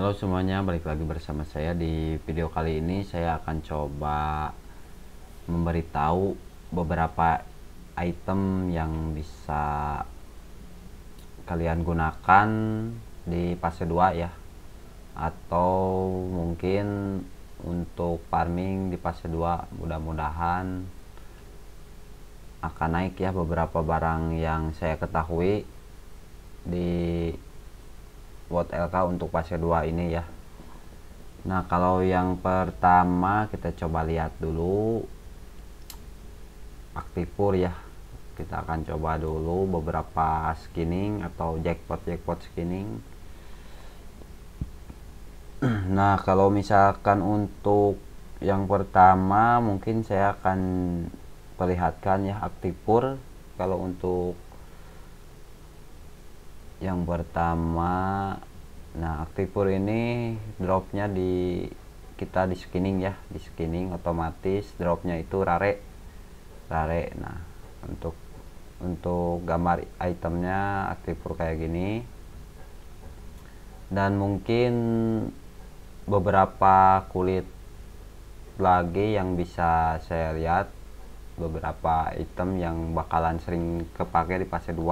Halo semuanya, balik lagi bersama saya di video kali ini saya akan coba memberitahu beberapa item yang bisa kalian gunakan di fase 2 ya atau mungkin untuk farming di fase 2 mudah-mudahan akan naik ya beberapa barang yang saya ketahui di watt LK untuk fase 2 ini ya Nah kalau yang pertama kita coba lihat dulu aktifur ya kita akan coba dulu beberapa skinning atau jackpot jackpot skinning nah kalau misalkan untuk yang pertama mungkin saya akan perlihatkan ya aktifur kalau untuk yang pertama nah aktifur ini dropnya di kita di skinning ya di skinning otomatis dropnya itu rare rare nah untuk untuk gambar itemnya aktifur kayak gini dan mungkin beberapa kulit lagi yang bisa saya lihat beberapa item yang bakalan sering kepake di fase 2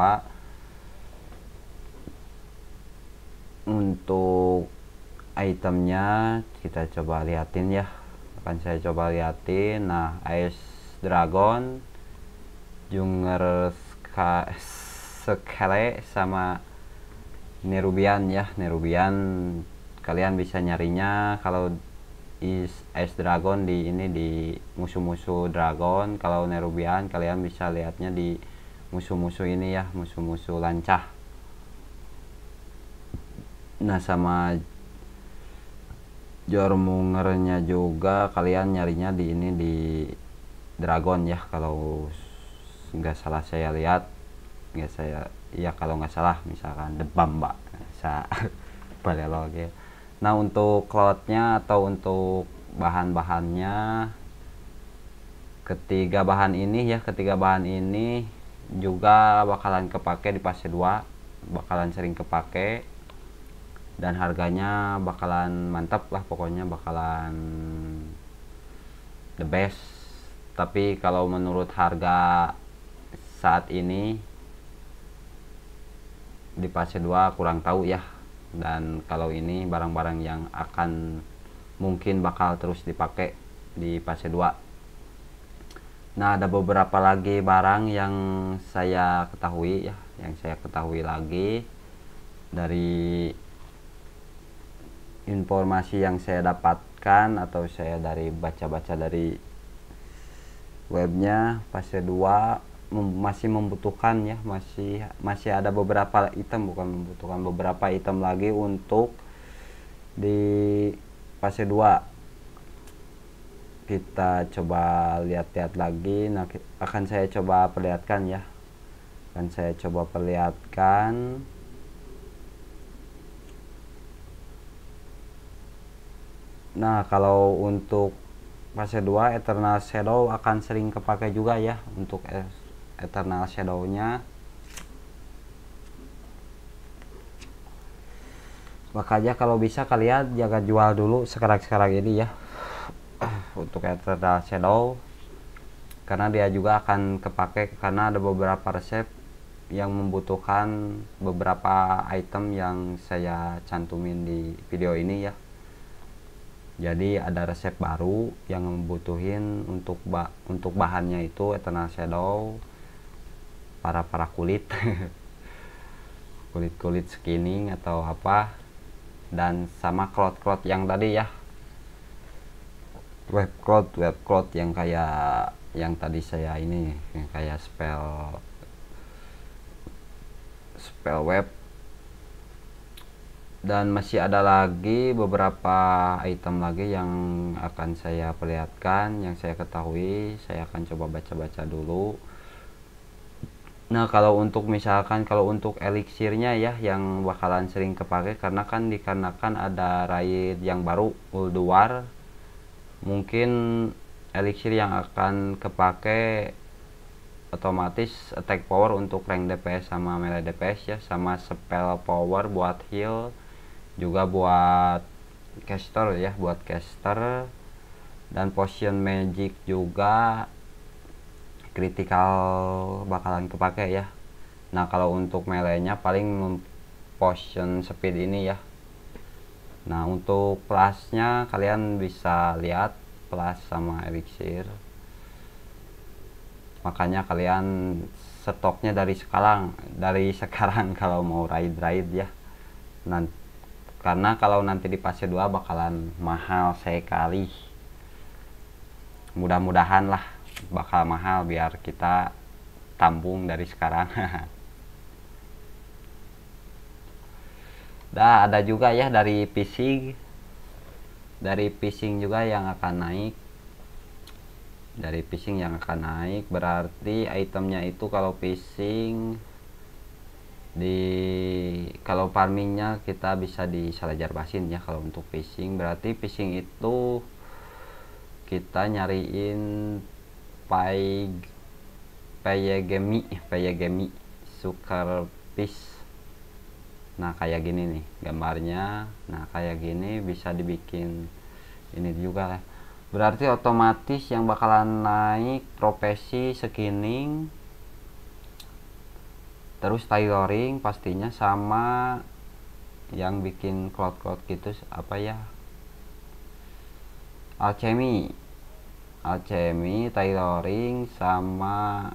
untuk itemnya kita coba liatin ya akan saya coba liatin nah ice dragon junger sekele sama nerubian ya nerubian kalian bisa nyarinya kalau is ice dragon di ini di musuh-musuh dragon kalau nerubian kalian bisa lihatnya di musuh-musuh ini ya musuh-musuh lancah nah sama jormungernya juga kalian nyarinya di ini di dragon ya kalau nggak salah saya lihat nggak saya ya kalau nggak salah misalkan the bamba saya balik lagi nah untuk cloudnya atau untuk bahan-bahannya ketiga bahan ini ya ketiga bahan ini juga bakalan kepake di fase 2 bakalan sering kepake dan harganya bakalan mantap lah pokoknya bakalan the best tapi kalau menurut harga saat ini di fase 2 kurang tahu ya dan kalau ini barang-barang yang akan mungkin bakal terus dipakai di fase 2 nah ada beberapa lagi barang yang saya ketahui ya yang saya ketahui lagi dari informasi yang saya dapatkan atau saya dari baca-baca dari webnya fase 2 mem masih membutuhkan ya masih masih ada beberapa item bukan membutuhkan beberapa item lagi untuk di fase 2 kita coba lihat-lihat lagi nah, akan saya coba perlihatkan ya akan saya coba perlihatkan Nah, kalau untuk fase 2 Eternal Shadow akan sering kepake juga ya untuk Eternal Shadow-nya. Makanya kalau bisa kalian jaga jual dulu sekarang-sekarang ini ya. untuk Eternal Shadow karena dia juga akan kepake karena ada beberapa resep yang membutuhkan beberapa item yang saya cantumin di video ini ya jadi ada resep baru yang membutuhin untuk ba untuk bahannya itu eternal shadow para para kulit kulit kulit skinning atau apa dan sama cloud cloud yang tadi ya web cloud web cloud yang kayak yang tadi saya ini yang kayak spell spell web dan masih ada lagi beberapa item lagi yang akan saya perlihatkan yang saya ketahui saya akan coba baca-baca dulu nah kalau untuk misalkan kalau untuk eliksirnya ya yang bakalan sering kepake karena kan dikarenakan ada raid yang baru ulduar mungkin eliksir yang akan kepake otomatis attack power untuk rank DPS sama melee DPS ya sama spell power buat heal juga buat caster ya buat caster dan potion magic juga critical bakalan kepake ya nah kalau untuk melee-nya paling potion speed ini ya nah untuk plusnya kalian bisa lihat plus sama elixir makanya kalian stoknya dari sekarang dari sekarang kalau mau ride ride ya nanti karena kalau nanti di fase 2 bakalan mahal sekali mudah-mudahan lah bakal mahal biar kita tampung dari sekarang dah ada juga ya dari fishing dari fishing juga yang akan naik dari fishing yang akan naik berarti itemnya itu kalau fishing di kalau farmingnya kita bisa di Salajar Basin ya kalau untuk fishing berarti fishing itu kita nyariin pay payegemi payegemi sukar fish nah kayak gini nih gambarnya nah kayak gini bisa dibikin ini juga berarti otomatis yang bakalan naik profesi skinning terus tailoring pastinya sama yang bikin cloud cloud gitu apa ya alchemy alchemy tailoring sama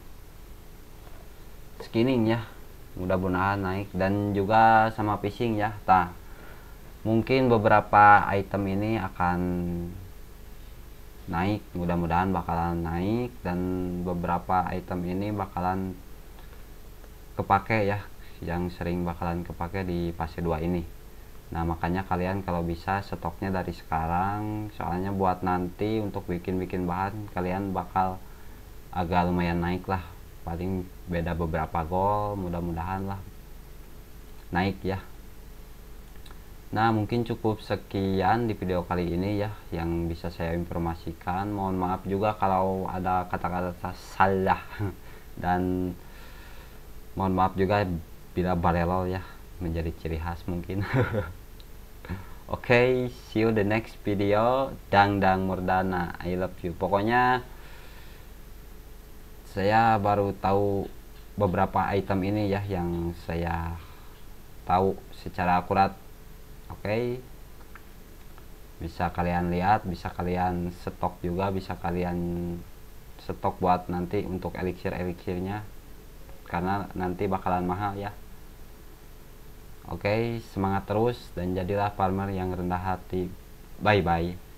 skinning ya mudah-mudahan naik dan juga sama fishing ya nah mungkin beberapa item ini akan naik mudah-mudahan bakalan naik dan beberapa item ini bakalan kepake ya yang sering bakalan kepake di fase 2 ini nah makanya kalian kalau bisa stoknya dari sekarang soalnya buat nanti untuk bikin-bikin bahan kalian bakal agak lumayan naik lah paling beda beberapa gol mudah-mudahan lah naik ya Nah, mungkin cukup sekian di video kali ini ya yang bisa saya informasikan. Mohon maaf juga kalau ada kata-kata salah dan mohon maaf juga bila barelo ya menjadi ciri khas mungkin oke okay, see you the next video dang dang murdana I love you pokoknya saya baru tahu beberapa item ini ya yang saya tahu secara akurat oke okay. bisa kalian lihat bisa kalian stok juga bisa kalian stok buat nanti untuk elixir-elixirnya karena nanti bakalan mahal ya oke semangat terus dan jadilah farmer yang rendah hati bye bye